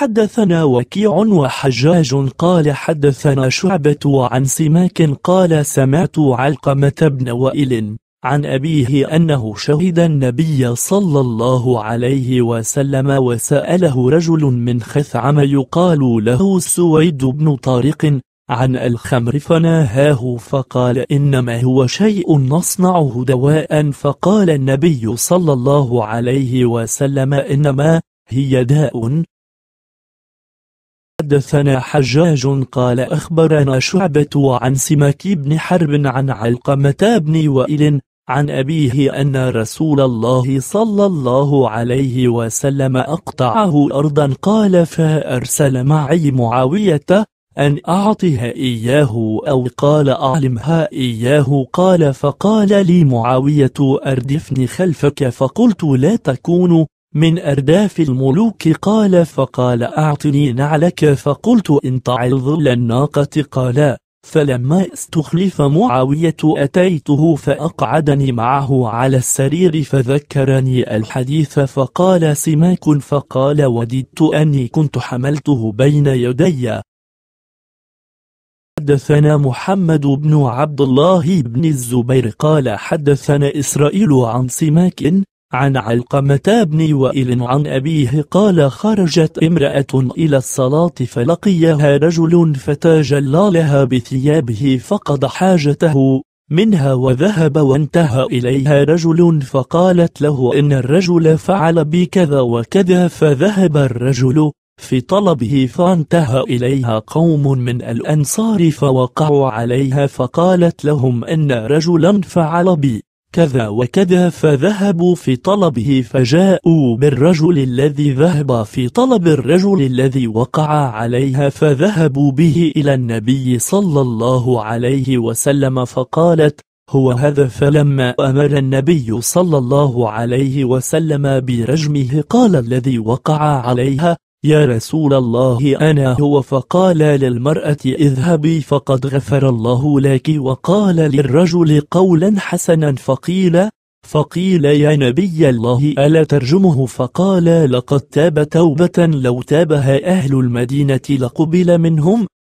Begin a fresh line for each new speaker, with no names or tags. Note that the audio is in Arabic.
حدثنا وكيع وحجاج قال حدثنا شعبة عن سماك قال سمعت علقمة بن وائل عن أبيه أنه شهد النبي صلى الله عليه وسلم وسأله رجل من خثعم يقال له سويد بن طارق عن الخمر فناهاه فقال إنما هو شيء نصنعه دواء فقال النبي صلى الله عليه وسلم إنما هي داء حدثنا حجاج قال أخبرنا شعبة عن سماك بن حرب عن علقمة بن وائل عن أبيه أن رسول الله صلى الله عليه وسلم أقطعه أرضا قال فأرسل معي معاوية أن أعطها إياه أو قال أعلمها إياه قال فقال لي معاوية أردفني خلفك فقلت لا تكون من أرداف الملوك قال فقال أعطني نعلك فقلت انطع ظل الناقة قال فلما استخلف معاوية أتيته فأقعدني معه على السرير فذكرني الحديث فقال سماك فقال وددت أني كنت حملته بين يدي حدثنا محمد بن عبد الله بن الزبير قال حدثنا إسرائيل عن سماك عن علقمة بن وائل عن أبيه قال خرجت امرأة إلى الصلاة فلقيها رجل فتاجلى لها بثيابه فقد حاجته منها وذهب وانتهى إليها رجل فقالت له إن الرجل فعل بي كذا وكذا فذهب الرجل في طلبه فانتهى إليها قوم من الأنصار فوقعوا عليها فقالت لهم إن رجلا فعل بي كذا وكذا فذهبوا في طلبه فجاءوا بالرجل الذي ذهب في طلب الرجل الذي وقع عليها فذهبوا به إلى النبي صلى الله عليه وسلم فقالت هو هذا فلما أمر النبي صلى الله عليه وسلم برجمه قال الذي وقع عليها يا رسول الله أنا هو فقال للمرأة اذهبي فقد غفر الله لك وقال للرجل قولا حسنا فقيل فقيل يا نبي الله ألا ترجمه فقال لقد تاب توبة لو تابها أهل المدينة لقبل منهم